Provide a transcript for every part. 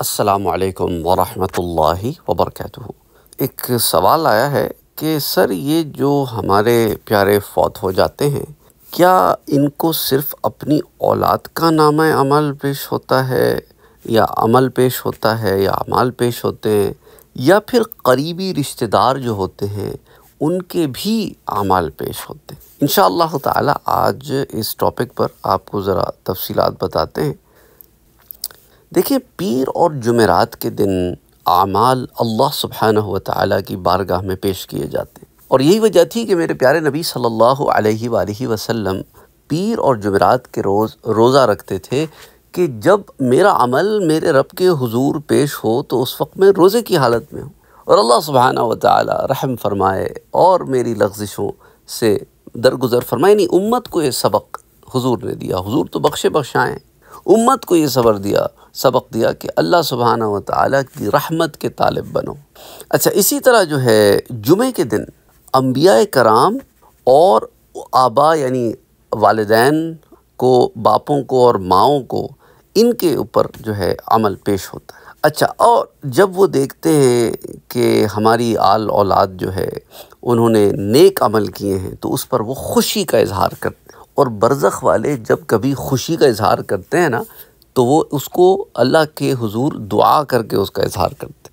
असलकम वरहमल वबरक एक सवाल आया है कि सर ये जो हमारे प्यारे फौत हो जाते हैं क्या इनको सिर्फ अपनी औलाद का नाम अमल पेश होता है या अमल पेश होता है या अमाल पेश होते हैं या फिर करीबी रिश्तेदार जो होते हैं उनके भी अमाल पेश होते हैं इन ताला आज इस टॉपिक पर आपको ज़रा तफसीलात बताते हैं देखिए पीर और जुमेरात के दिन आमाल अल्लाह सुबहाना व ताली की बारगाह में पेश किए जाते हैं और यही वजह थी कि मेरे प्यारे नबी सल्लल्लाहु अलैहि सल्ला वसल्लम पीर और जुमेरात के रोज़ रोज़ा रखते थे कि जब मेरा अमल मेरे रब के हुजूर पेश हो तो उस वक्त मैं रोज़े की हालत में हूँ और अल्लाह सुबहाना व ताली रहम फरमाए और मेरी लफ्जिशों से दरगुजर फरमाए नहीं उम्मत को ये सबक हुजूर ने दिया हुजूर तो बख्शे बख्शाएँ उम्मत को ये सबर दिया सबक दिया कि अल्लाह सुबहाना व की रहमत के तालब बनो अच्छा इसी तरह जो है जुमे के दिन अम्बिया कराम और आबा यानी वालदान को बापों को और माओं को इनके ऊपर जो है अमल पेश होता है अच्छा और जब वो देखते हैं कि हमारी आल औलाद जो है उन्होंने नेक अमल किए हैं तो उस पर वो खुशी का इजहार करते हैं और बरज़ वाले जब कभी खुशी का इजहार करते हैं ना तो वो उसको अल्लाह के हुजूर दुआ करके उसका इजहार करते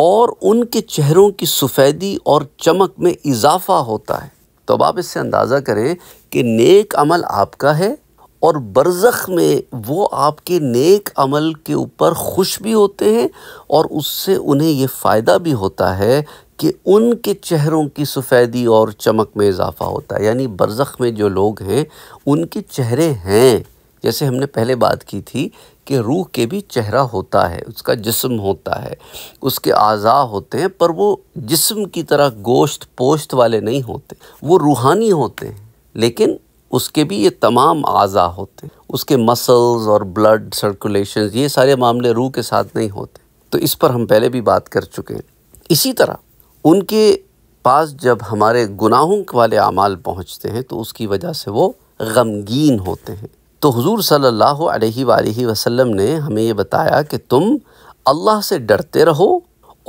और उनके चेहरों की सफ़ेदी और चमक में इजाफ़ा होता है तो अब आप इससे अंदाज़ा करें कि नेक अमल आपका है और बरज़ में वो आपके नेक अमल के ऊपर खुश भी होते हैं और उससे उन्हें ये फ़ायदा भी होता है कि उनके चेहरों की सफ़ेदी और चमक में इजाफ़ा होता है यानी बरज़ में जो लोग हैं उनके चेहरे हैं जैसे हमने पहले बात की थी कि रूह के भी चेहरा होता है उसका जिस्म होता है उसके अज़ा होते हैं पर वो जिस्म की तरह गोश्त पोश्त वाले नहीं होते वो रूहानी होते हैं लेकिन उसके भी ये तमाम अज़ा होते हैं उसके मसल्स और ब्लड सर्कुलेशन ये सारे मामले रूह के साथ नहीं होते तो इस पर हम पहले भी बात कर चुके हैं इसी तरह उनके पास जब हमारे गुनाहों वाले अमाल पहुँचते हैं तो उसकी वजह से वो गमगीन होते हैं तो हुजूर सल्लल्लाहु अलैहि सल्ला वसल्लम ने हमें ये बताया कि तुम अल्लाह से डरते रहो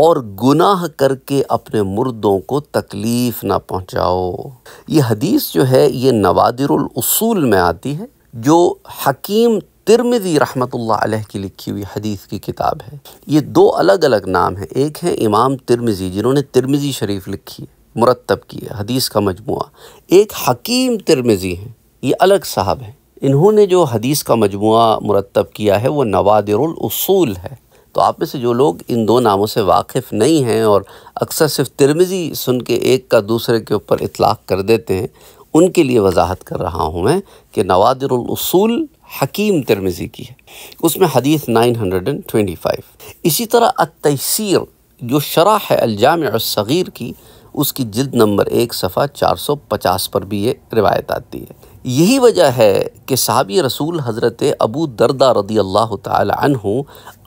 और गुनाह करके अपने मुर्दों को तकलीफ़ ना पहुँचाओ ये हदीस जो है ये नवादिरसूल में आती है जो हकीम तिरमिदी रहमत अलैह की लिखी हुई हदीस की किताब है ये दो अलग अलग नाम हैं एक है इमाम तिरमिज़ी जिन्होंने तिरमिज़ी शरीफ लिखी है मुरतब की है हदीस का मजमू एक हकीम तिरमिज़ी हैं ये अलग साहब हैं इन्होंने जो हदीस का मजमू मुरतब किया है वो नवादरसूल है तो आप में से जो लोग इन दो नामों से वाकिफ़ नहीं हैं और अक्सर सिर्फ तिरमिज़ी सुन के एक का दूसरे के ऊपर इतलाक़ कर देते हैं उनके लिए वजाहत कर रहा हूँ मैं कि नवादरसूल हकीम तिरमिज़ी की है उसमें हदीस 925 इसी तरह अतसर जो शरा है अलजाम सग़ीर की उसकी जिद नंबर एक सफ़ा 450 पर भी ये रिवायत आती है यही वजह है कि सहाबी रसूल हज़रत अबू दरदा रदी अल्लाह तहु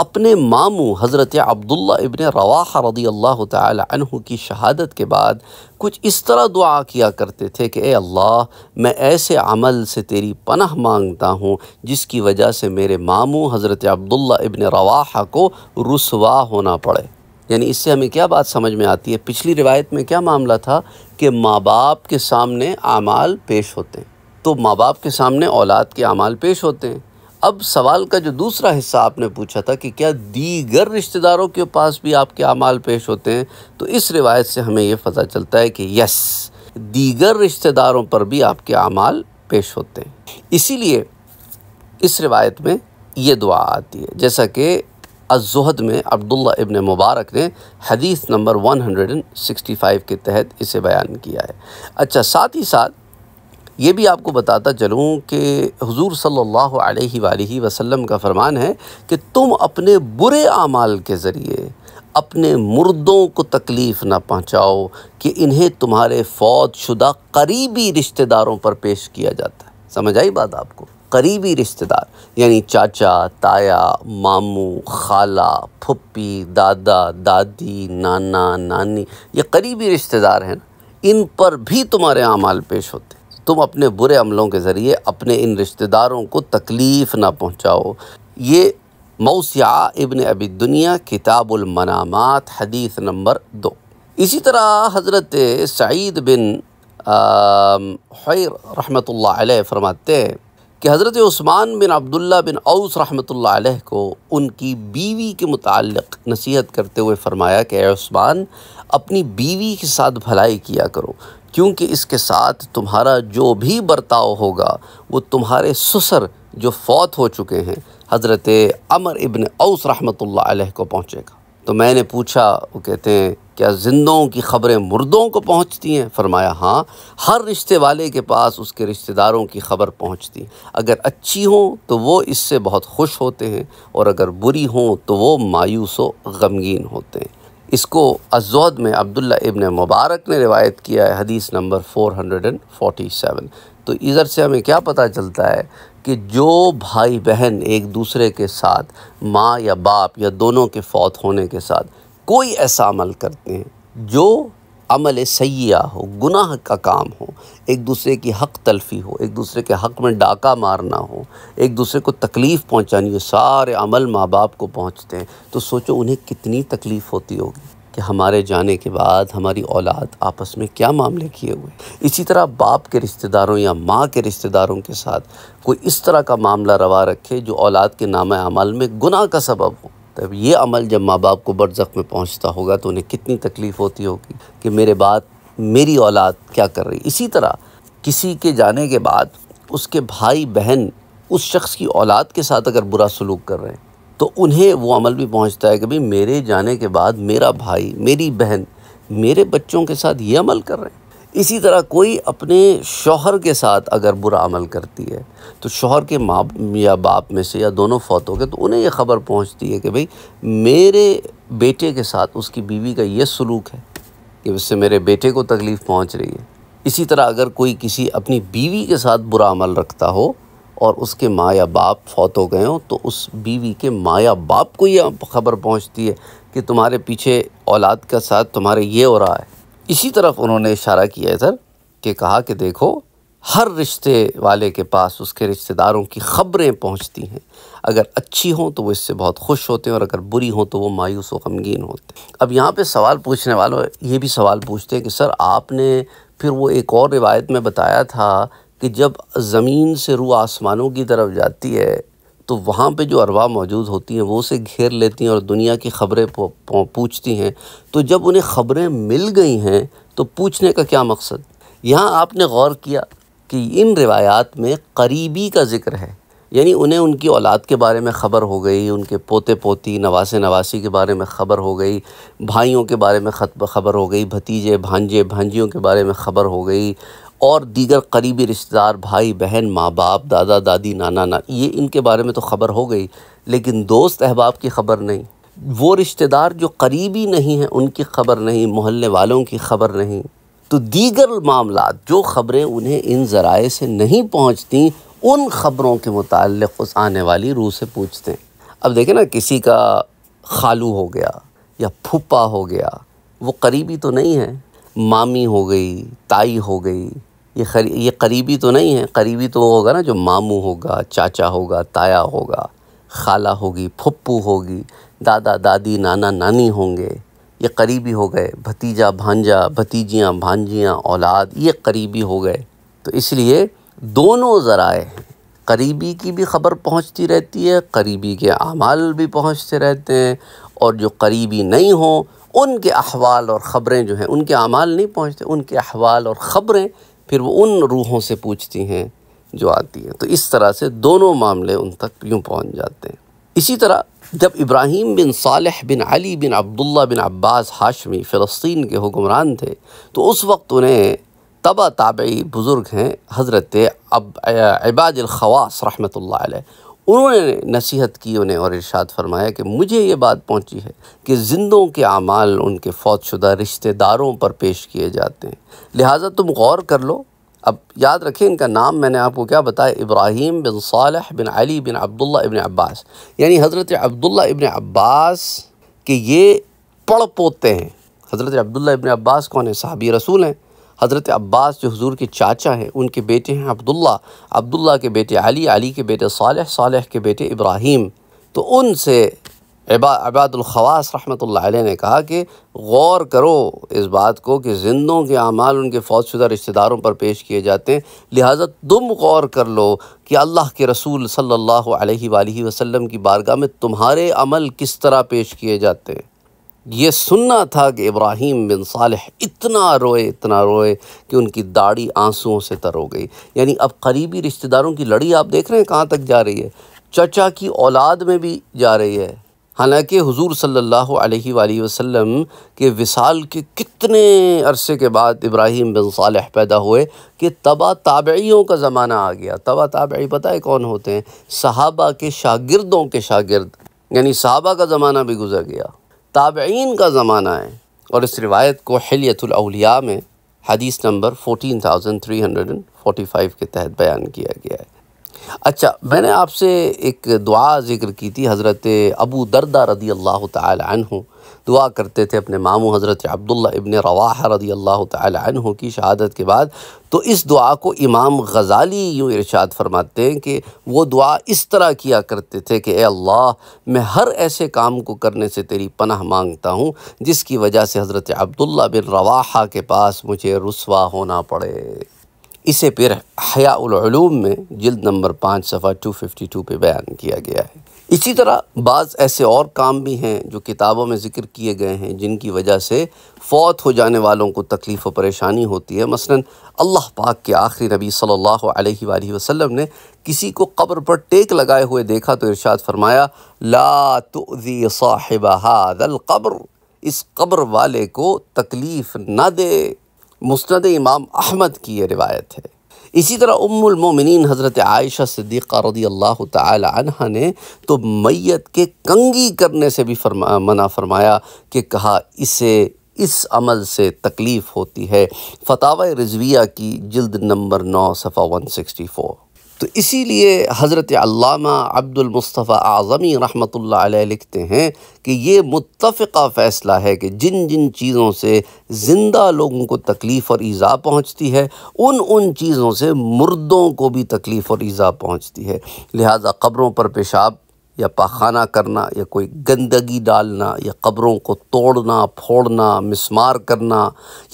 अपने मामू हज़रत अब्दुल्ला इबन रवाह रदी अल्लाह तहु की शहादत के बाद कुछ इस तरह दुआ किया करते थे कि ए अल्लाह मैं ऐसे अमल से तेरी पनह मांगता हूँ जिसकी वजह से मेरे मामू हज़रत अब्दुल्ला इबन रवाहा को रसवा होना पड़े यानी इससे हमें क्या बात समझ में आती है पिछली रिवायत में क्या मामला था कि माँ बाप के सामने आमाल पेश होते हैं तो माँ बाप के सामने औलाद के अमाल पेश होते हैं अब सवाल का जो दूसरा हिस्सा आपने पूछा था कि क्या दीगर रिश्तेदारों के पास भी आपके अमाल पेश होते हैं तो इस रिवायत से हमें यह पता चलता है कि यस दीगर रिश्तेदारों पर भी आपके अमाल पेश होते हैं इसीलिए इस रिवायत में ये दुआ आती है जैसा कि अजहद में अब्दुल्ला इबन मुबारक ने हदीस नंबर 165 के तहत इसे बयान किया है अच्छा साथ ही साथ ये भी आपको बताता चलूँ कि हज़ूर सल्ला अलैहि का फ़रमान है कि तुम अपने बुरे आमाल के ज़रिए अपने मुर्दों को तकलीफ़ ना पहुँचाओ कि इन्हें तुम्हारे फौत शुदा करीबी रिश्तेदारों पर पेश किया जाता है समझ आई बात आपको करीबी रिश्तेदार यानी चाचा ताया मामू खाला फुप्पी दादा दादी नाना नानी ये करीबी रिश्तेदार हैं इन पर भी तुम्हारे अमाल पेश होते तुम अपने बुरे अमलों के ज़रिए अपने इन रिश्तेदारों को तकलीफ़ ना पहुँचाओ ये मौसिया इबन अबी दुनिया किताबुलमनामात हदीस नंबर दो इसी तरह हज़रत सईद बिन हैर रहमत फरमाते हैं कि हज़रत उस्मान बिन अब्दुल्ला बिन औस रहमत को उनकी बीवी के मुतक़ नसीहत करते हुए फ़रमाया कि उस्मान अपनी बीवी के साथ भलाई किया करो क्योंकि इसके साथ तुम्हारा जो भी बर्ताव होगा वो तुम्हारे ससुर जो फौत हो चुके हैं हज़रत अमर इबन औस रहमतुल्लाह अलैह को पहुँचेगा तो मैंने पूछा वो कहते हैं क्या जिंदों की ख़बरें मुर्दों को पहुँचती हैं फरमाया हाँ हर रिश्ते वाले के पास उसके रिश्तेदारों की ख़बर पहुँचती अगर अच्छी हों तो वो इससे बहुत खुश होते हैं और अगर बुरी हों तो वो मायूस व गमगीन होते हैं इसको अजौद में अब्दुल्ला इबन मुबारक ने रिवायत किया है हदीस नंबर 447 तो इधर से हमें क्या पता चलता है कि जो भाई बहन एक दूसरे के साथ माँ या बाप या दोनों के फौत होने के साथ कोई ऐसा अमल करते हैं जो अमल सैया हो गुनाह का काम हो एक दूसरे की हक़ तलफी हो एक दूसरे के हक़ में डाका मारना हो एक दूसरे को तकलीफ़ पहुँचानी हो सारे अमल माँ बाप को पहुँचते हैं तो सोचो उन्हें कितनी तकलीफ़ होती होगी कि हमारे जाने के बाद हमारी औलाद आपस में क्या मामले किए हुए इसी तरह बाप के रिश्तेदारों या माँ के रिश्तेदारों के साथ कोई इस तरह का मामला रवा रखे जो औलाद के नाम अमल में गुनाह का सबब हो तब तो ये अमल जब माँ बाप को बरज़क में पहुँचता होगा तो उन्हें कितनी तकलीफ़ होती होगी कि मेरे बाद मेरी औलाद क्या कर रही इसी तरह किसी के जाने के बाद उसके भाई बहन उस शख्स की औलाद के साथ अगर बुरा सलूक कर रहे हैं तो उन्हें वो अमल भी पहुंचता है कि भाई मेरे जाने के बाद मेरा भाई मेरी बहन मेरे बच्चों के साथ ये अमल कर रहे हैं इसी तरह कोई अपने शोहर के साथ अगर बुरा अमल करती है तो शोहर के माँ या बाप में से या दोनों फौत हो गए तो उन्हें यह ख़बर पहुँचती है कि भाई मेरे बेटे के साथ उसकी बीवी का यह सलूक है कि उससे मेरे बेटे को तकलीफ़ पहुँच रही है इसी तरह अगर कोई किसी अपनी बीवी के साथ बुरा अमल रखता हो और उसके माँ या बाप फौत हो गए हों तो उस बीवी के माँ या बाप को यह खबर पहुँचती है कि तुम्हारे पीछे औलाद का साथ तुम्हारे ये हो रहा है इसी तरफ उन्होंने इशारा किया इधर कि कहा कि देखो हर रिश्ते वाले के पास उसके रिश्तेदारों की ख़बरें पहुंचती हैं अगर अच्छी हों तो वो इससे बहुत खुश होते हैं और अगर बुरी हों तो वो मायूस व गमगीन होते हैं अब यहाँ पे सवाल पूछने वालों ये भी सवाल पूछते हैं कि सर आपने फिर वो एक और रिवायत में बताया था कि जब ज़मीन से रू आसमानों की तरफ जाती है तो वहाँ पे जो अरवा मौजूद होती हैं वो उसे घेर लेती हैं और दुनिया की ख़बरें पूछती हैं तो जब उन्हें ख़बरें मिल गई हैं तो पूछने का क्या मकसद यहाँ आपने गौर किया कि इन रिवायात में करीबी का ज़िक्र है यानी उन्हें उनकी औलाद के बारे में ख़बर हो गई उनके पोते पोती नवासे नवासी के बारे में ख़बर हो गई भाइयों के बारे में ख़बर हो गई भतीजे भांजे भांजियों के बारे में ख़बर हो गई और दीगर करीबी रिश्तेदार भाई बहन माँ बाप दादा दादी नाना ना ये इनके बारे में तो ख़बर हो गई लेकिन दोस्त अहबाब की ख़बर नहीं वो रिश्तेदार जो करीबी नहीं हैं उनकी ख़बर नहीं मोहल्ले वालों की ख़बर नहीं तो दीगर मामला जो ख़बरें उन्हें इन ज़राए से नहीं पहुँचती उन ख़बरों के मुतक़ उस आने वाली रूह से पूछते हैं अब देखें ना किसी का खालू हो गया या फुप्पा हो गया वो करीबी तो नहीं है मामी हो गई ताई हो गई ये खरी ये करीबी तो नहीं है करीबी तो होगा ना जो मामू होगा चाचा होगा ताया होगा खाला होगी फुप्पू होगी दादा दादी नाना नानी होंगे ये करीबी हो गए भतीजा भांजा भतीजियाँ भांजियाँ औलाद ये करीबी हो गए तो इसलिए दोनों ज़राए करीबी की भी ख़बर पहुंचती रहती है करीबी के अमाल भी पहुंचते रहते हैं और जो करीबी नहीं हों उनके अहवाल और ख़बरें जो हैं उनके अमाल नहीं पहुंचते उनके अहवाल और ख़बरें फिर वो उन रूहों से पूछती हैं जो आती हैं तो इस तरह से दोनों मामले उन तक यूँ पहुँच जाते हैं इसी तरह जब इब्राहिम बिन सालह बिन अली बिन अब्दुल्ला बिन अब्बास हाशमी फ़लस्तीन के हुक्मरान थे तो उस वक्त उन्हें तबा ताबई बुज़ुर्ग हैं हज़रत अब इबादिल खवास रहमत उन्होंने नसीहत की उन्हें और इरशाद फरमाया कि मुझे ये बात पहुंची है कि जिंदों के अमाल उनके फौतशुदा रिश्तेदारों पर पेश किए जाते हैं लिहाजा तुम गौर कर लो अब याद रखें इनका नाम मैंने आपको क्या बताया इब्राहिम बिन सालह बिन अली बिन अब्दुल्ला इबन अब्बास यानी हज़रत अब्दुल्ला इबन अब्बास के ये पड़ पोते हैं हज़रत अब्दुल्ला इबन अब्बास कौन है साहबी रसूल हैं हज़रत अब्बास जो हजूर के चाचा हैं उनके बेटे हैं अब्दुल्ला अब्दुल्ला के बेटे अली अली के बेटे सालह सालह के बेटे इब्राहिम तो उनसे अबादुलखवास रहमत ने कहा कि गौर करो इस बात को कि जिंदों के अमाल उनके फौजशुदा रिश्तेदारों पर पेश किए जाते हैं लिहाजा तुम गौर कर लो कि अल्लाह के रसूल सल्लल्लाहु अलैहि वसल्लम की बारगाह में तुम्हारे अमल किस तरह पेश किए जाते हैं ये सुनना था कि इब्राहिम बिन सालह इतना रोए इतना रोए कि उनकी दाढ़ी आंसुओं से तर हो गई यानी अब करीबी रिश्तेदारों की लड़ी आप देख रहे हैं कहाँ तक जा रही है चचा की औलाद में भी जा रही है हालांकि हुजूर सल्लल्लाहु अलैहि वसल्लम के विसाल के कितने अरसे के बाद इब्राहिम बिन सालह पैदा हुए कि तबा ताबियों का ज़माना आ गया तबा ताबी पता है कौन होते हैं सहाबा के शागिर्दों के शागिर्द यानी सहाबा का ज़माना भी गुजर गया ताबीन का ज़माना है और इस रिवायत को हलियतुलौलिया में हदीस नंबर 14,345 के तहत बयान किया गया है अच्छा मैंने आपसे एक दुआ ज़िक्र की थी हज़रत अबू दरदा रदी अल्लाह हूँ दुआ करते थे अपने मामू हज़रत अब्दुल्ला इबन रवाह रदी अल्लाह तहों की शहादत के बाद तो इस दुआ को इमाम गज़ाली यूँ इर्शाद फरमाते हैं कि वो दुआ इस तरह किया करते थे कि ए अल्लाह मैं हर ऐसे काम को करने से तेरी पनह मांगता हूँ जिसकी वजह से हज़रत अब्दुल्ला बिन रवाहा के पास मुझे रसवा होना पड़े इसे फिर हयालूम में जल्द नंबर पाँच सफ़ा टू फिफ्टी टू पर बयान किया गया है इसी तरह बाज़ ऐसे और काम भी हैं जो किताबों में ज़िक्र किए गए हैं जिनकी वजह से फौत हो जाने वालों को तकलीफ़ और परेशानी होती है मसलन अल्लाह पाक के आखिरी नबी सल्लल्लाहु अलैहि वसल्लम ने किसी को कब्र पर टेक लगाए हुए देखा तो इरशाद फरमाया ला साहिब हादल कब्र इस कब्र वाले को तकलीफ़ ना दे मुस्ंद इमाम अहमद की ये रिवायत है इसी तरह उम्मुल मोमिनीन हज़रत आयशा सिद्दीक़ा रदी अल्लाह तहा ने तो मैत के कंगी करने से भी फरमा मना फरमाया कि कहा इसे इस अमल से तकलीफ़ होती है फ़तावा रिजविया की जल्द नंबर नौ सफ़ा वन सिक्सटी फ़ोर तो इसीलिए हज़रत अल्लामा आज़मी रहमत लिखते हैं कि ये मुतफ़ा फ़ैसला है कि जिन जिन चीज़ों से ज़िंदा लोगों को तकलीफ़ और ईज़ा पहुँचती है उन उन चीज़ों से मुर्दों को भी तकलीफ़ और ईज़ा पहुँचती है लिहाजा क़ब्रों पर पेशाब या पाखाना करना या कोई गंदगी डालना या कब्रों को तोड़ना फोड़ना मिसमार करना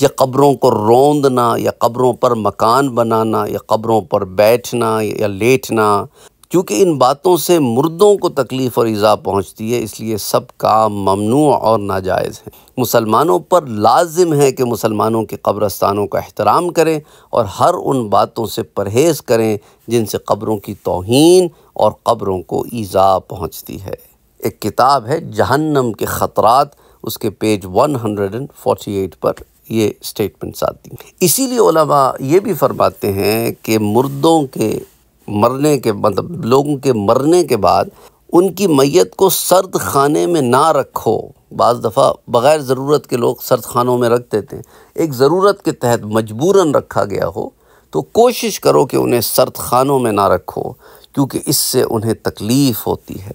या कब्रों को रोंदना या कब्रों पर मकान बनाना या कब्रों पर बैठना या लेटना क्योंकि इन बातों से मुर्दों को तकलीफ़ और ईज़ा पहुंचती है इसलिए सब काम ममनू और नाजायज़ है मुसलमानों पर लाजिम है कि मुसलमानों के कब्रस्तानों का अहतराम करें और हर उन बातों से परहेज़ करें जिनसे कब्रों की तोहन और क़ब्रों को ईज़ा पहुँचती है एक किताब है जहन्नम के ख़तरात उसके पेज 148 पर ये स्टेटमेंट्स आती हैं इसीलिए ओलमा ये भी फरमाते हैं कि मुर्दों के मरने के मतलब लोगों के मरने के बाद उनकी मैत को सर्द खाने में ना रखो बज़ दफ़ा बग़ैर ज़रूरत के लोग सर्द खानों में रख देते हैं एक ज़रूरत के तहत मजबूरन रखा गया हो तो कोशिश करो कि उन्हें सर्द खानों में ना रखो क्योंकि इससे उन्हें तकलीफ़ होती है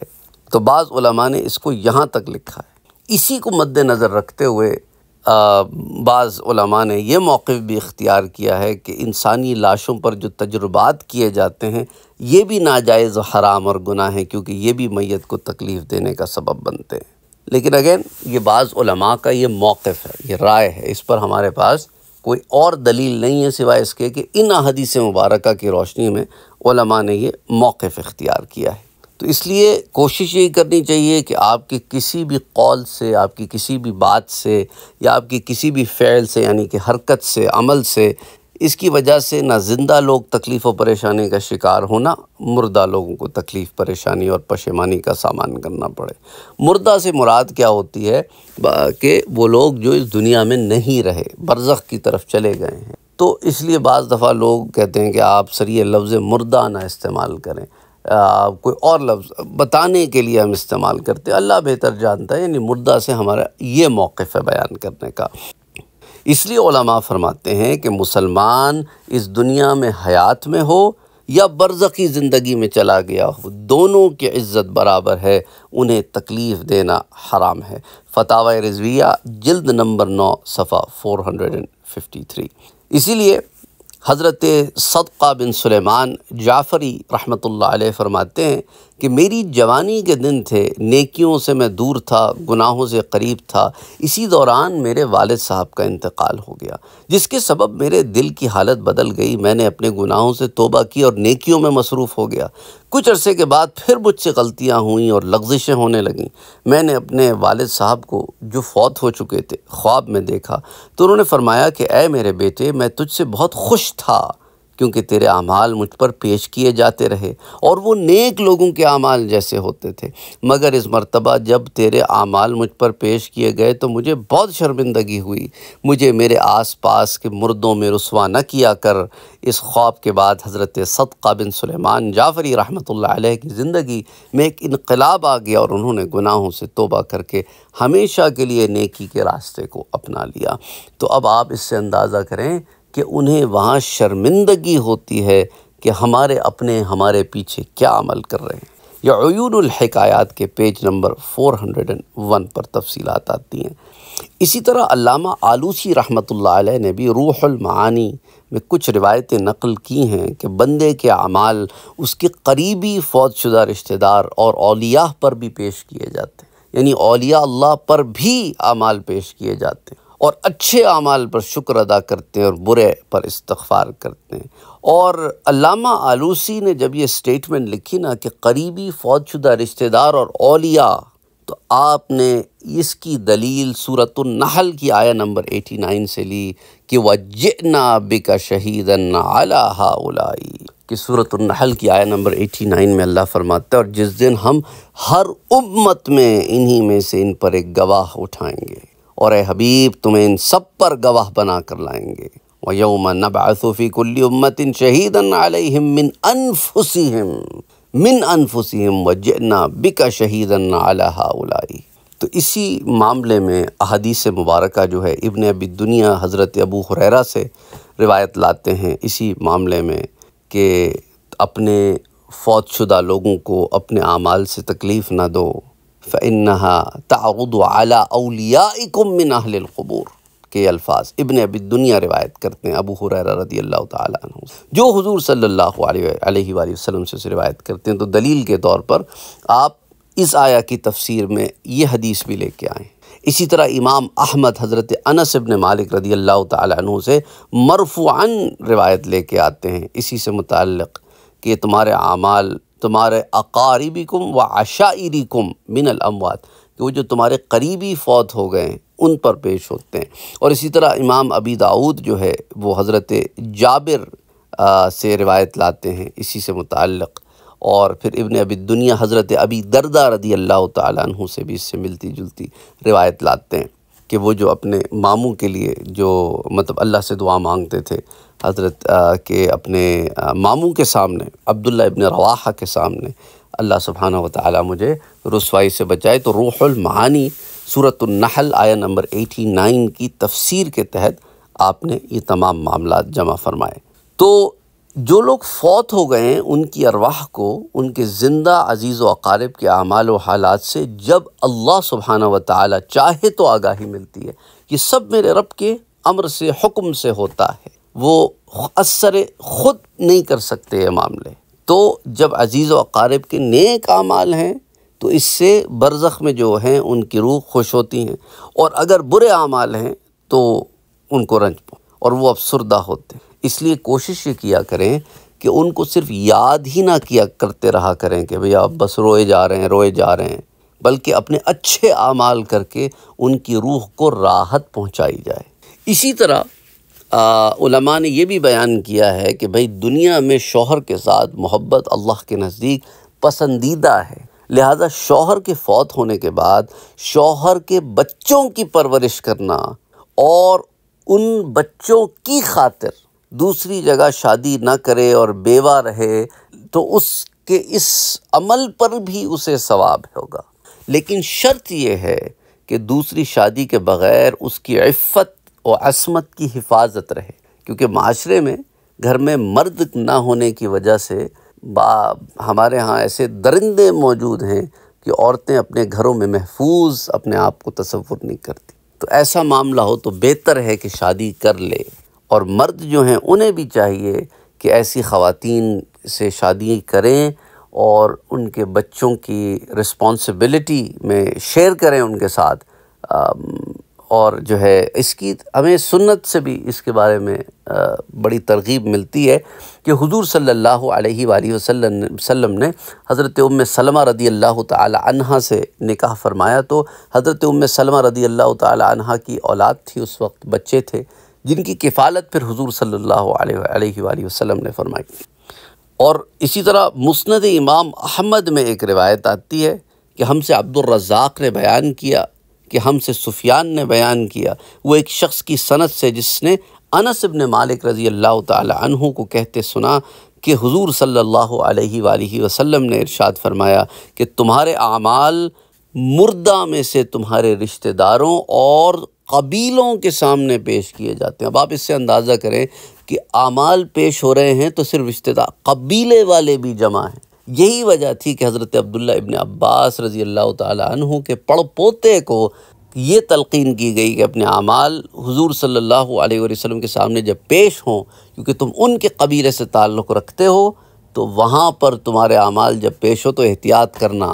तो बाज़ ने इसको यहाँ तक लिखा है इसी को मद्देनज़र रखते हुए बाज़ ने यह मौक़ भी इख्तियार किया है कि इंसानी लाशों पर जो तजुर्बात किए जाते हैं ये भी नाजायज़ हराम और गुनाह हैं क्योंकि ये भी मैत को तकलीफ़ देने का सबब बनते हैं लेकिन अगेन ये बाज़ का ये मौक़ है ये राय है इस पर हमारे पास कोई और दलील नहीं है सिवाय इसके कि इन अहदीस मुबारक की रोशनी में ने ये मौक़ इख्तियार किया है तो इसलिए कोशिश यही करनी चाहिए कि आपके किसी भी कौल से आपकी किसी भी बात से या आपकी किसी भी फ़ैल से यानी कि हरकत से अमल से इसकी वजह से ना ज़िंदा लोग तकलीफ़ और परेशानी का शिकार होना मुर्दा लोगों को तकलीफ़ परेशानी और पशेमानी का सामान करना पड़े मुर्दा से मुराद क्या होती है कि वो लोग जो इस दुनिया में नहीं रहे बरज़ की तरफ चले गए हैं तो इसलिए बज़ दफ़ा लोग कहते हैं कि आप सर ये लफ्ज़ मुर्दा ना इस्तेमाल करें आ, कोई और लफ्ज़ बताने के लिए हम इस्तेमाल करते हैं अल्लाह बेहतर जानता है यानी मुर्दा से हमारा ये मौक़ है बयान करने का इसलिए फरमाते हैं कि मुसलमान इस दुनिया में हयात में हो या बरज़ी ज़िंदगी में चला गया हो दोनों की इज़्ज़त बराबर है उन्हें तकलीफ़ देना हराम है फ़तावा रजविया जल्द नंबर नौ सफ़ा four hundred and fifty three इसीलिए हज़रत सदका बिन सुलेमान जाफ़री रहमत ला फरमाते हैं कि मेरी जवानी के दिन थे नेकियों से मैं दूर था गुनाहों से करीब था इसी दौरान मेरे वालद साहब का इंतकाल हो गया जिसके सबब मेरे दिल की हालत बदल गई मैंने अपने गुनाहों से तोबा की और नेकियों में मसरूफ़ हो गया कुछ अरसे के बाद फिर मुझसे गलतियाँ हुई और लग्जिशें होने लगें मैंने अपने वालद साहब को जो फौत हो चुके थे ख्वाब में देखा तो उन्होंने फरमाया कि ए मेरे बेटे मैं तुझसे बहुत खुश था क्योंकि तेरे अमाल मुझ पर पेश किए जाते रहे और वो नेक लोगों के अमाल जैसे होते थे मगर इस मरतबा जब तेरे अमाल मुझ पर पेश किए गए तो मुझे बहुत शर्मिंदगी हुई मुझे मेरे आस पास के मुर्दों में रसवा न किया कर इस ख्वाब के बाद हज़रत सदका बिन सलेमान जाफ़री रहमत ला की ज़िंदगी में एक इनकलाब आ गया और उन्होंने गुनाहों से तोबा करके हमेशा के लिए नेकी के रास्ते को अपना लिया तो अब आप इससे अंदाज़ा करें कि उन्हें वहाँ शर्मिंदगी होती है कि हमारे अपने हमारे पीछे क्या अमल कर रहे हैं या अयूनहकायात के पेज नंबर 401 पर तफसी आती हैं इसी तरह अल्लामा आलूसी रहमतुल्लाह ने भी रूहलमानी में कुछ रिवायतें नकल की हैं कि बंदे के अमाल उसके करीबी फौजशुदा रिश्तेदार और अलिया पर भी पेश किए जाते हैं यानी अलिया अल्लाह पर भी अमाल पेश किए जाते हैं और अच्छे अमाल पर शुक्र अदा करते हैं और बुरे पर इस्तफ़ार करते हैं और अलामा आलूसी ने जब ये स्टेटमेंट लिखी ना कि करीबी फौजशुदा रिश्तेदार और अलिया तो आपने इसकी दलील सूरत नहल की आया नंबर 89 से ली कि वजना बिका शहीद अलाई कि सूरत नहल की आया नंबर 89 में अल्लाह फरमाते और जिस दिन हम हर उम्मत में इन्हीं में से इन पर एक गवाह उठाएंगे और ए हबीब तुम्हें इन सब पर गवाह बना कर लाएंगे वयोम नबासूफ़ी कुल्ली उम्मतिन शहीदन अलहिम मिन अनफुसिम मिन अनफुसिम वजना बिका शहीद अलाई तो इसी मामले में अहदीस मुबारक जो है इबन अबी दुनिया हज़रत अबू हुररा से रिवायत लाते हैं इसी मामले में कि अपने फौतशुदा लोगों को अपने आमाल से तकलीफ़ ना दो फ़नहा ताउद अला अलियाकुम मिन अहलकबूर के अल्फाज इबन अब दुनिया रिवायत करते हैं अबू हुररा रदी अल्लाह तु जो हजूर सल्ला वसलम से रिवायत करते हैं तो दलील के तौर पर आप इस आया की तफसीर में ये हदीस भी लेके आएँ इसी तरह इमाम अहमद हज़रत अनस इबन मालिक रदी अल्लाह तु से मरफुआन रिवायत लेके आते हैं इसी से मुतक़ कि तुम्हारे अमाल तुम्हारे अकारीबी कुम व आशाइरी कुम मिनल अमवात कि वो जो तुम्हारे करीबी फौत हो गए हैं उन पर पेश होते हैं और इसी तरह इमाम अबी दाऊद जो है वो हज़रत जाबिर आ, से रिवायत लाते हैं इसी से मुतक़ और फिर इबन अबी दुनिया हज़रत अबी दरदा रदी अल्लाह तु से भी इससे मिलती जुलती रिवायत लाते हैं कि वो जो अपने मामों के लिए जो मतलब अल्लाह से दुआ मांगते थे हज़रत के अपने मामू के सामने अब्दुल्ला इबन रवाहा के सामने अल्लाह सुबहाना वाली मुझे रसवाई से बचाए तो रूहलमानी सूरतनहल आया नंबर एटी नाइन की तफसीर के तहत आपने ये तमाम मामला जमा फरमाए तो जो लोग फौत हो गए हैं उनकी अरवाह को उनके ज़िंदा अजीज़ व अकारब के अमाल व हालात से जब अल्लाह सुबहाना व ताली चाहे तो आगाही मिलती है ये सब मेरे रब के अमर से हुक्म से होता है वो असर ख़ुद नहीं कर सकते ये मामले तो जब अजीज़ वक़ारब के नेक आमाल हैं तो इससे बरज़ में जो हैं उनकी रूह खुश होती हैं और अगर बुरे आमाल हैं तो उनको रंज और वो अफसरदा होते हैं इसलिए कोशिश ये किया करें कि उनको सिर्फ याद ही ना किया करते रहा करें कि भैया आप बस रोए जा रहे हैं रोए जा रहे हैं बल्कि अपने अच्छे आमाल करके उनकी रूह को राहत पहुँचाई जाए इसी तरह उलमा ने यह भी बयान किया है कि भाई दुनिया में शोहर के साथ मोहब्बत अल्लाह के नज़दीक पसंदीदा है लिहाजा शोहर के फौत होने के बाद शोहर के बच्चों की परवरिश करना और उन बच्चों की खातिर दूसरी जगह शादी ना करे और बेवा रहे तो उसके इस अमल पर भी उसे सवाब होगा लेकिन शर्त यह है कि दूसरी शादी के बग़ैर उसकी इफ़त और असमत की हिफाजत रहे क्योंकि माशरे में घर में मर्द ना होने की वजह से बा हमारे यहाँ ऐसे दरिंदे मौजूद हैं कि औरतें अपने घरों में महफूज अपने आप को तस्वुर नहीं करती तो ऐसा मामला हो तो बेहतर है कि शादी कर ले और मर्द जो हैं उन्हें भी चाहिए कि ऐसी ख़वातीन से शादी करें और उनके बच्चों की रिस्पॉन्सिबिलिटी में शेयर करें उनके साथ और जो है इसकी हमें सुन्नत से भी इसके बारे में बड़ी तरगीब मिलती है कि हुजूर सल्लल्लाहु अलैहि वसल्लम ने हज़रत उम सलमा रदी अल्लाह तहा से निकाह फरमाया तो हज़रत उम सलमा रदी अल्लाह तहा की औलाद थी उस वक्त बच्चे थे जिनकी किफ़ालत फिर हुजूर सल्लल्लाहु अलैहि वसल्लम ने फरमाई और इसी तरह मुस्ंद इमाम अहमद में एक रिवायत आती है कि हमसे अब्दुलरज़ाक ने बयान किया कि हमसे सुफियान ने बयान किया वो एक शख्स की सनत से जिसने अनसब ने मालिक रज़ी अल्लाह तहु को कहते सुना कि हुजूर सल्लल्लाहु अलैहि सल्ला वसल्लम ने इरशाद फरमाया कि तुम्हारे आमाल मुर्दा में से तुम्हारे रिश्तेदारों और कबीलों के सामने पेश किए जाते हैं अब आप इससे अंदाज़ा करें कि आमाल पेश हो रहे हैं तो सिर्फ रिश्तेदार कबीले वाले भी जमा हैं यही वजह थी कि हज़रत अब्दुल्ला इबन अब्बास रज़ी अल्लाह तहों के पड़ पोते को ये तलकिन की गई कि अपने अमाल हुजूर सल्लल्लाहु अलैहि वसल्लम के सामने जब पेश हों क्योंकि तुम उनके कबीले से ताल्लुक़ रखते हो तो वहाँ पर तुम्हारे अमाल जब पेश हो तो एहतियात करना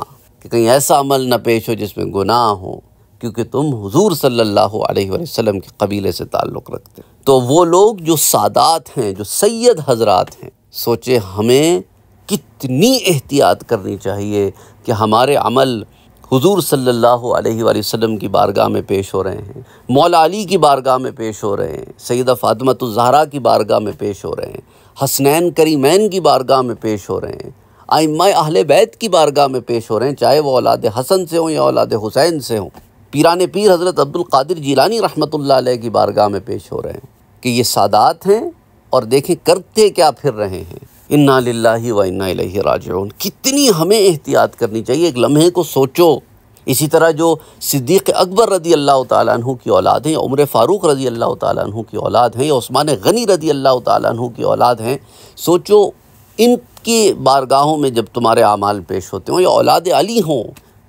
कि कहीं ऐसा अमल ना पेश हो जिसमें गुनाह हो क्योंकि तुम हुजूर सल्लल्लाहु अलैहि वसल्लम के कबीले से ताल्लुक़ रखते हो तो वो लोग जो सादात हैं जो सैयद हजरात हैं सोचे हमें कितनी एहतियात करनी चाहिए कि हमारे अमल हुजूर सल्लल्लाहु अलैहि वसल्लम की बारगाह में पेश हो रहे हैं मौला अली की बारगाह में पेश हो रहे हैं सैदा ज़हरा की बारगाह में पेश हो रहे हैं हसनैन करीमैन की बारगाह में पेश हो रहे हैं आइम अहल बैत की बारगाह में पेश हो रहे हैं चाहे वह औलाद हसन से हों या औलाद हुसैन से हों पीरान पीर हज़रत अब्दुल कादिर जीलानी रहमत अलैह की बारगाह में पेश हो रहे हैं कि ये सादात हैं और देखें करते क्या फिर रहे हैं इन्ना लाही व इन्ना लही राजन कितनी हमें एहतियात करनी चाहिए एक लम्हे को सोचो इसी तरह जो सिद्दीक़ अकबर रदी अल्लाह तु की औलाद हैं उम्र फ़ारूक रदी अल्लाह तु की औलाद हैं या गनी रदी अल्लाह तु की औलाद हैं सोचो इनके बारगाहों में जब तुम्हारे अमाल पेश होते हों या औलाद अली हों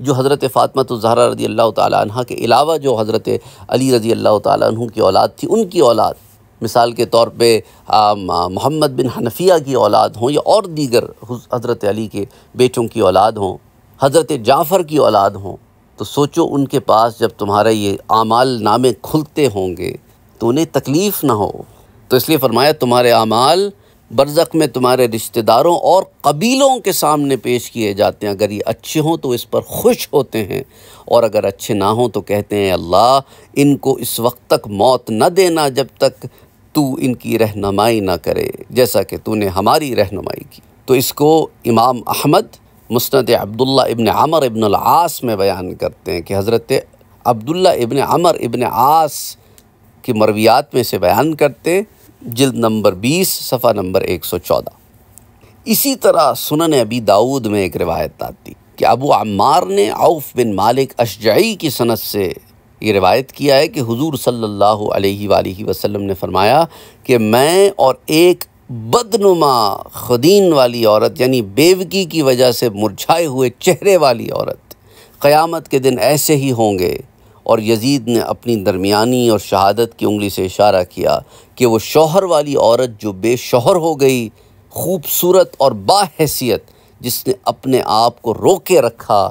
जो हज़रत फ़ातमा तो जहरा रदी अल्लाह तह के अलावा जो हज़रत अली रजी अल्लाह तु की औलाद थी उनकी औलाद मिसाल के तौर पे मोहम्मद बिन हनफिया की औलाद हों या और दीगर हज़रत अली के बेटों की औलाद हों हज़रत जाफ़र की औलाद हों तो सोचो उनके पास जब तुम्हारे ये आमाल नामे खुलते होंगे तो उन्हें तकलीफ़ ना हो तो इसलिए फरमाया तुम्हारे आमाल बरज़क में तुम्हारे रिश्तेदारों और कबीलों के सामने पेश किए जाते हैं अगर ये अच्छे हों तो इस पर खुश होते हैं और अगर अच्छे ना हों तो कहते हैं अल्लाह इनको इस वक्त तक मौत न देना जब तक तू इनकी रहनुमाई ना करे जैसा कि तूने हमारी रहनुमाई की तो इसको इमाम अहमद मुस्ंद अब्दुल्ला इबन अमर इबन आस में बयान करते हैं कि हज़रत अब्दुल्ला इबन अमर इबन आस की मरवियात में से बयान करते हैं जिल्द नंबर बीस सफ़ा नंबर एक सौ चौदह इसी तरह सुनन अबी दाऊद में एक रिवायत आती कि अबू अम्मार ने औफ़ बिन मालिक अशजई की सनत से ये रिवायत किया है कि हुजूर सल्लल्लाहु अलैहि वसल्लम ने फरमाया कि मैं और एक बदनुमा खुदीन वाली औरत यानी बेवकी की वजह से मुरझाए हुए चेहरे वाली औरत क़यामत के दिन ऐसे ही होंगे और यजीद ने अपनी दरमियानी और शहादत की उंगली से इशारा किया कि वो शौहर वाली औरत जो बेशोहर हो गई खूबसूरत और बाहैसियत जिसने अपने आप को रोके रखा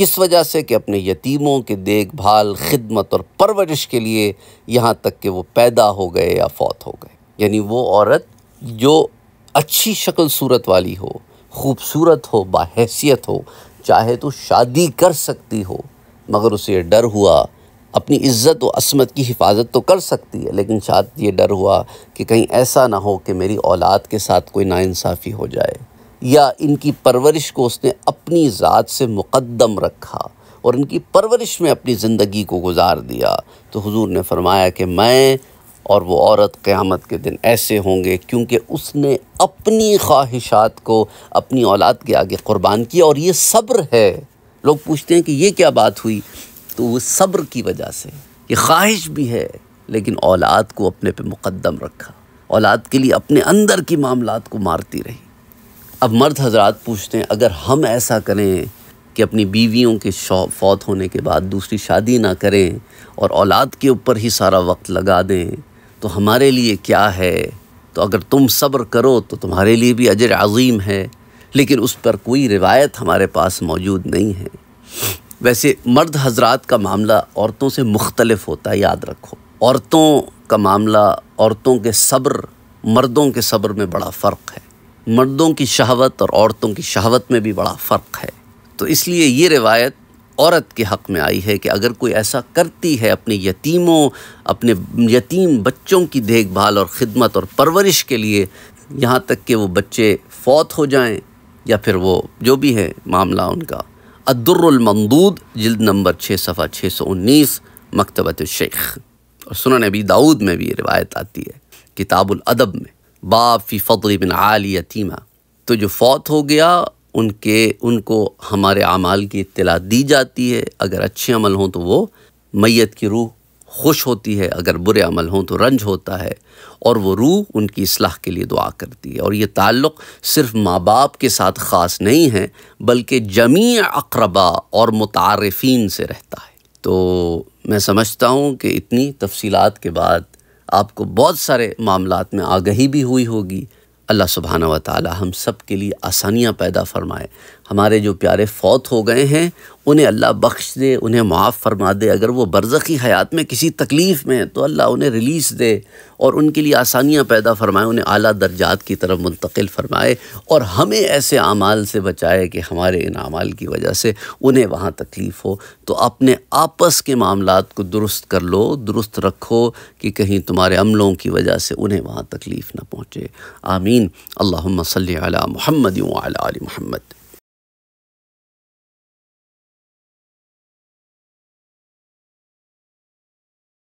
किस वजह से कि अपने यतीमों के देखभाल खिदमत और परवरिश के लिए यहाँ तक कि वो पैदा हो गए या फौत हो गए यानी वो औरत जो अच्छी शक्ल सूरत वाली हो खूबसूरत हो बाहैसियत हो चाहे तो शादी कर सकती हो मगर उसे डर हुआ अपनी इज़्ज़त और असमत की हिफाजत तो कर सकती है लेकिन शायद ये डर हुआ कि कहीं ऐसा ना हो कि मेरी औलाद के साथ कोई नाानसाफ़ी हो जाए या इनकी परवरिश को उसने अपनी ज़ात से मुक़दम रखा और इनकी परवरिश में अपनी ज़िंदगी को गुजार दिया तो हुजूर ने फरमाया कि मैं और वो औरत क़्यामत के दिन ऐसे होंगे क्योंकि उसने अपनी ख्वाहिशात को अपनी औलाद के आगे क़ुरबान किया और ये सब्र है लोग पूछते हैं कि ये क्या बात हुई तो वो सब्र की वजह से ये ख्वाहिश भी है लेकिन औलाद को अपने पे मुक़दम रखा औलाद के लिए अपने अंदर की मामलात को मारती रही अब मर्द हजरात पूछते हैं अगर हम ऐसा करें कि अपनी बीवियों के फौत होने के बाद दूसरी शादी ना करें और औलाद के ऊपर ही सारा वक्त लगा दें तो हमारे लिए क्या है तो अगर तुम सब्र करो तो तुम्हारे लिए भी अजर अज़ीम है लेकिन उस पर कोई रिवायत हमारे पास मौजूद नहीं है वैसे मर्द हजरात का मामला औरतों से मुख्तलफ होता है याद रखो औरतों का मामला औरतों के सब्र मर्दों के सब्र में बड़ा फ़र्क है मर्दों की शहावत और औरतों की शहावत में भी बड़ा फ़र्क है तो इसलिए ये रिवायत औरत के हक़ में आई है कि अगर कोई ऐसा करती है अपने यतीमों अपने यतीम बच्चों की देखभाल और ख़िदमत और परवरिश के लिए यहाँ तक कि वो बच्चे फौत हो जाएं या फिर वो जो भी है मामला उनका अद्दुरमंदूद जल्द नंबर छः सफ़ा छः सौ उन्नीस मकतबत शेख और सुनन नबी दाऊद में भी ये रिवायत आती है किताबुल अदब में बाप फी फदल बिन आली यतीमा तो जो फौत हो गया उनके उनको हमारे अमाल की इतला दी जाती है अगर अच्छे अमल हों तो वो मैत की रूह खुश होती है अगर बुरे अमल हों तो रंज होता है और वो रूह उनकी असलाह के लिए दुआ करती है और ये ताल्लुक़ सिर्फ माँ बाप के साथ ख़ास नहीं है बल्कि जमी अकरबा और मुतारफिन से रहता है तो मैं समझता हूँ कि इतनी तफसीलात के बाद आपको बहुत सारे मामला में आगही भी हुई होगी अल्लाह सुबहाना व ताली हम सब के लिए आसानियाँ पैदा फरमाए हमारे जो प्यारे फौत हो गए हैं उन्हें अल्लाह बख्श दे उन्हें माफ़ फरमा दे अगर वो बरज़ी हयात में किसी तकलीफ़ में तो अल्लाह उन्हें रिलीज़ दे और उनके लिए आसानियाँ पैदा फरमाए उन्हें अली दर्जात की तरफ मुंतकिल फरमाए और हमें ऐसे अमाल से बचाए कि हमारे इन अमाल की वजह से उन्हें वहाँ तकलीफ़ हो तो अपने आपस के मामला को दुरुस्त कर लो दुरुस्त रखो कि कहीं तुम्हारे अमलों की वजह से उन्हें वहाँ तकलीफ़ ना पहुँचे आमीन अल्लाह सल महमद महमद